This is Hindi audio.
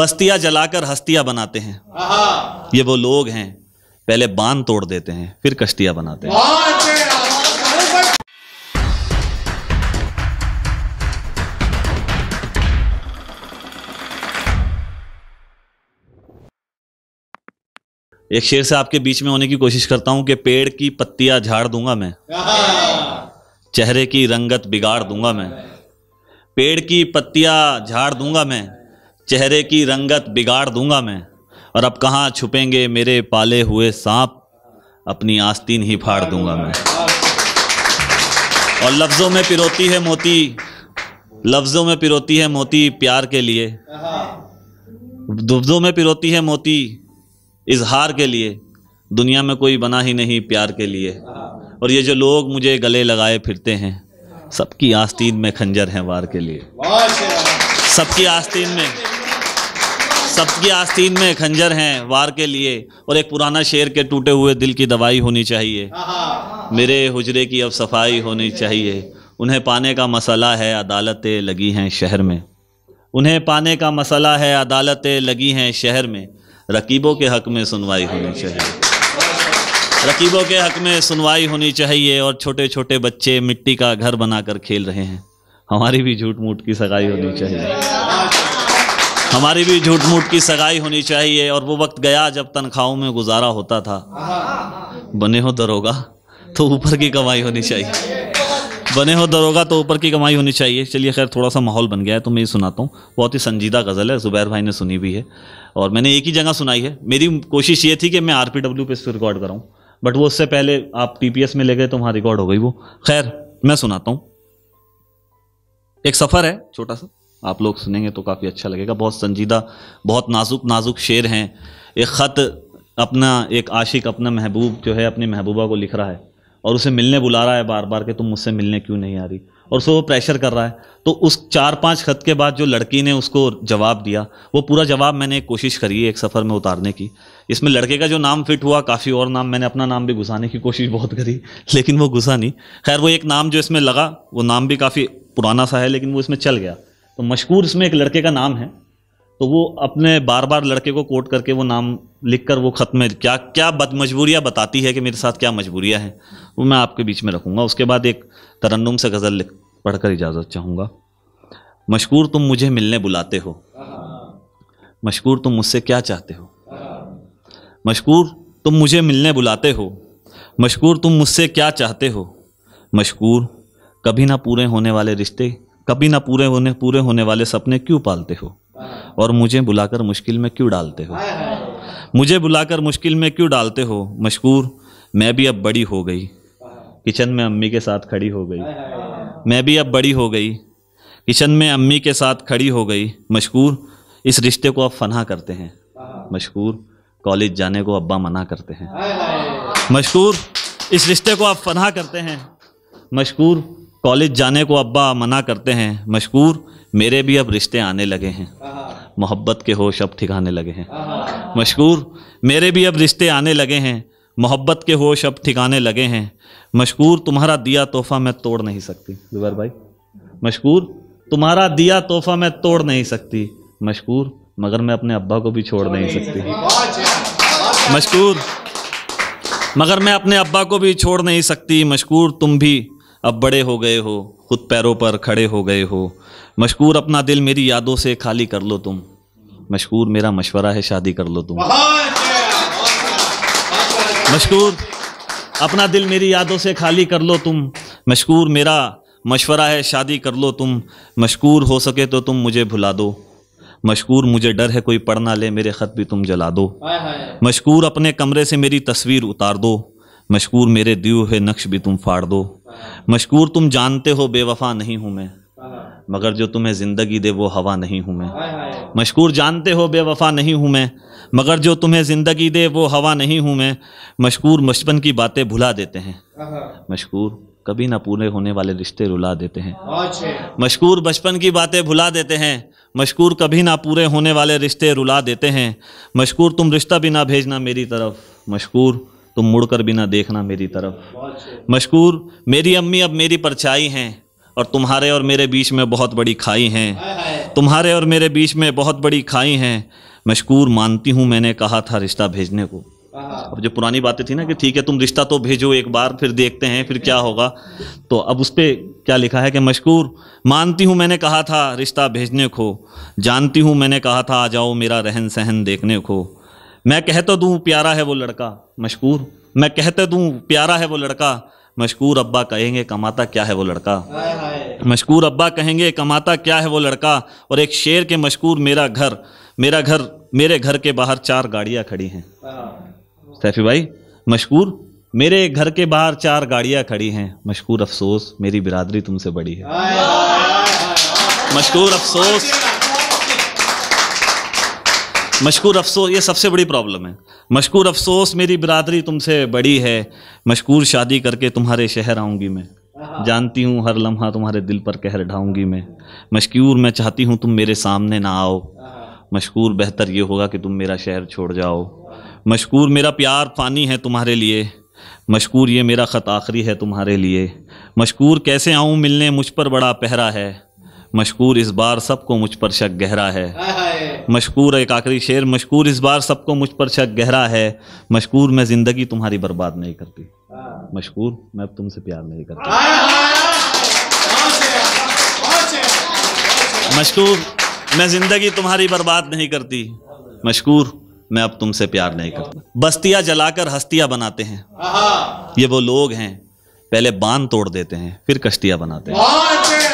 बस्तियां जलाकर हस्तियां बनाते हैं ये वो लोग हैं पहले बांध तोड़ देते हैं फिर कश्तियां बनाते हैं एक शेर से आपके बीच में होने की कोशिश करता हूं कि पेड़ की पत्तियां झाड़ दूंगा मैं चेहरे की रंगत बिगाड़ दूंगा मैं पेड़ की पत्तियां झाड़ दूंगा मैं चेहरे की रंगत बिगाड़ दूंगा मैं और अब कहाँ छुपेंगे मेरे पाले हुए सांप अपनी आस्तीन ही फाड़ दूंगा मैं और लफ्ज़ों में पिरोती है मोती लफ्ज़ों में पिरोती है मोती प्यार के लिए लफ्ज़ों में पिरोती है मोती इजहार के लिए दुनिया में कोई बना ही नहीं प्यार के लिए और ये जो लोग मुझे गले लगाए फिरते हैं सबकी आस्तीन में खंजर हैं वार के लिए सबकी आस्तीन में की आस्तीन में खंजर हैं वार के लिए और एक पुराना शेर के टूटे हुए दिल की दवाई होनी चाहिए मेरे हुजरे की अब सफाई होनी चाहिए उन्हें पाने का मसला है अदालतें लगी हैं शहर में उन्हें पाने का मसला है अदालतें लगी हैं शहर में रकीबों के हक में सुनवाई होनी चाहिए रकीबों के हक में सुनवाई होनी चाहिए और छोटे छोटे बच्चे मिट्टी का घर बनाकर खेल रहे हैं हमारी भी झूठ मूठ की सगाई होनी चाहिए हमारी भी झूठ मूठ की सगाई होनी चाहिए और वो वक्त गया जब तनख्वाहों में गुजारा होता था बने हो दरोगा तो ऊपर की कमाई होनी चाहिए बने हो दरोगा तो ऊपर की कमाई होनी चाहिए चलिए खैर थोड़ा सा माहौल बन गया है तो मैं ये सुनाता हूँ बहुत ही संजीदा गज़ल है ज़ुबैर भाई ने सुनी भी है और मैंने एक ही जगह सुनाई है मेरी कोशिश ये थी कि मैं आर पी डब्ल्यू पे इसको रिकॉर्ड कराऊँ बट वो उससे पहले आप टी पी एस में ले गए तो वहाँ रिकॉर्ड हो गई वो खैर मैं सुनाता हूँ एक सफ़र है छोटा सा आप लोग सुनेंगे तो काफ़ी अच्छा लगेगा बहुत संजीदा बहुत नाजुक नाजुक शेर हैं एक ख़त अपना एक आशिक अपना महबूब जो है अपनी महबूबा को लिख रहा है और उसे मिलने बुला रहा है बार बार कि तुम मुझसे मिलने क्यों नहीं आ रही और उसको वो प्रेशर कर रहा है तो उस चार पांच खत के बाद जो लड़की ने उसको जवाब दिया वो पूरा जवाब मैंने कोशिश करी है एक सफ़र में उतारने की इसमें लड़के का जो नाम फिट हुआ काफ़ी और नाम मैंने अपना नाम भी घुसाने की कोशिश बहुत करी लेकिन वो घुसा नहीं खैर वो एक नाम जो इसमें लगा वो नाम भी काफ़ी पुराना सा है लेकिन वो इसमें चल गया तो मशहूर इसमें एक लड़के का नाम है तो वो अपने बार बार लड़के को कोट करके वो नाम लिख कर वो ख़त में क्या क्या मजबूरियाँ बताती है कि मेरे साथ क्या मजबूरियाँ हैं वो मैं आपके बीच में रखूँगा उसके बाद एक तरन्नुम से गज़ल लिख पढ़कर इजाज़त चाहूँगा मशकूर तुम मुझे मिलने बुलाते हो मशकूर तुम मुझसे क्या चाहते हो मशकूर तुम मुझे मिलने बुलाते हो मशकूर तुम मुझसे क्या चाहते हो मशकूर कभी ना पूरे होने वाले रिश्ते कभी ना पूरे होने पूरे होने वाले सपने क्यों पालते हो और मुझे बुलाकर मुश्किल में क्यों डालते हो मुझे बुलाकर मुश्किल में क्यों डालते हो मशकूर मैं भी अब बड़ी हो गई किचन में अम्मी के साथ खड़ी हो गई मैं भी अब बड़ी हो गई किचन में अम्मी के साथ खड़ी हो गई मशकूर इस रिश्ते को अब फना करते हैं मशकूर कॉलेज जाने को अब्बा मना करते हैं मशकूर इस रिश्ते को आप फना करते हैं मशकूर कॉलेज जाने को अब्बा मना करते हैं मशकूर मेरे भी अब रिश्ते आने लगे हैं मोहब्बत के होश अब ठिकाने लगे हैं मशकूर मेरे भी अब रिश्ते आने लगे हैं मोहब्बत के होश अब ठिकाने लगे हैं मशकूर तुम्हारा दिया तोहफा मैं तोड़ नहीं सकती जुबैर भाई मशकूर तुम्हारा दिया तोहफा मैं तोड़ नहीं सकती मशकूर मगर मैं अपने अब्बा को भी छोड़ नहीं सकती मशकूर मगर मैं अपने अब्बा को भी छोड़ नहीं सकती मशकूर तुम भी अब बड़े हो गए हो खुद पैरों पर खड़े हो गए हो मशकूर अपना दिल मेरी यादों से खाली कर लो तुम मशकूर मेरा मशवरा है शादी कर लो तुम मशकूर अपना दिल मेरी यादों से खाली कर लो तुम मशकूर मेरा मशवरा है शादी कर लो तुम मशकूर हो सके तो तुम मुझे भुला दो मशकूर मुझे डर है कोई पढ़ ना ले मेरे ख़त भी तुम जला दो मशकूर अपने कमरे से मेरी तस्वीर उतार दो मशकूर मेरे दियो है नक्श भी तुम फाड़ दो मशकूर तुम जानते हो बेवफा नहीं हूँ मैं हाँ, हाँ। मगर जो तुम्हें ज़िंदगी दे वो हवा नहीं हूँ मैं मशकूर जानते हो बेवफा नहीं हूँ मैं मगर जो तुम्हें ज़िंदगी दे वो हवा नहीं हूँ मैं मशकूर मशपन की बातें भुला देते हैं हाँ, मशकूर कभी ना पूरे होने वाले रिश्ते रुला देते हैं मशकूर बचपन की बातें भुला देते हैं मशकूर कभी ना पूरे होने वाले रिश्ते रुला देते हैं मशकूर तुम रिश्ता भी ना भेजना मेरी तरफ मशकूर तुम मुड़कर भी ना देखना मेरी तरफ मशकूर मेरी अम्मी अब मेरी परछाई हैं और तुम्हारे और मेरे बीच में बहुत बड़ी खाई हैं तुम्हारे और मेरे बीच में बहुत बड़ी खाई हैं मशकूर मानती हूँ मैंने कहा था रिश्ता भेजने को अब जो पुरानी बातें थी ना कि ठीक है तुम रिश्ता तो भेजो एक बार फिर देखते हैं फिर क्या होगा तो अब उस पर क्या लिखा है कि मशकूर मानती हूँ मैंने कहा था रिश्ता भेजने को जानती हूँ मैंने कहा था आ जाओ मेरा रहन सहन देखने को मैं कहते तो दूँ प्यारा है वो लड़का मशहूर मैं कहते तो दूँ प्यारा है वो लड़का मशहूर अब्बा कहेंगे कमाता क्या है वो लड़का मशहूर अब्बा कहेंगे कमाता क्या है वो लड़का और एक शेर के मशहूर मेरा घर मेरा घर मेरे घर के बाहर चार गाड़ियाँ खड़ी हैं सैफी भाई मशहूर मेरे घर के बाहर चार गाड़ियाँ खड़ी हैं मशहूर अफसोस मेरी बिरादरी तुमसे बड़ी है मशहूर अफसोस मशकूर अफसोस ये सबसे बड़ी प्रॉब्लम है मशकूर अफसोस मेरी बिरादरी तुमसे बड़ी है मशकूर शादी करके तुम्हारे शहर आऊँगी मैं जानती हूँ हर लम्हा तुम्हारे दिल पर कहर ढाऊँगी मैं मशकूर मैं चाहती हूँ तुम मेरे सामने ना आओ मशकूर बेहतर ये होगा कि तुम मेरा शहर छोड़ जाओ मशकूर मेरा प्यार पानी है तुम्हारे लिए मशकूर ये मेरा ख़त आखिरी है तुम्हारे लिए मशकूर कैसे आऊँ मिलने मुझ पर बड़ा पहरा है मशकूर इस बार सबको मुझ पर शक गहरा है मशकूर एक आखिरी शेर मशकूर इस बार सबको मुझ पर शक गहरा है मशकूर मैं ज़िंदगी तुम्हारी बर्बाद नहीं करती हाँ। मशकूर मैं अब तुमसे प्यार नहीं करती मशकूर मैं ज़िंदगी तुम्हारी बर्बाद नहीं करती मशकूर मैं अब तुमसे प्यार नहीं करता बस्तियां जलाकर हस्तियां बनाते हैं ये वो लोग हैं पहले बांध तोड़ देते हैं फिर कश्तियां बनाते हैं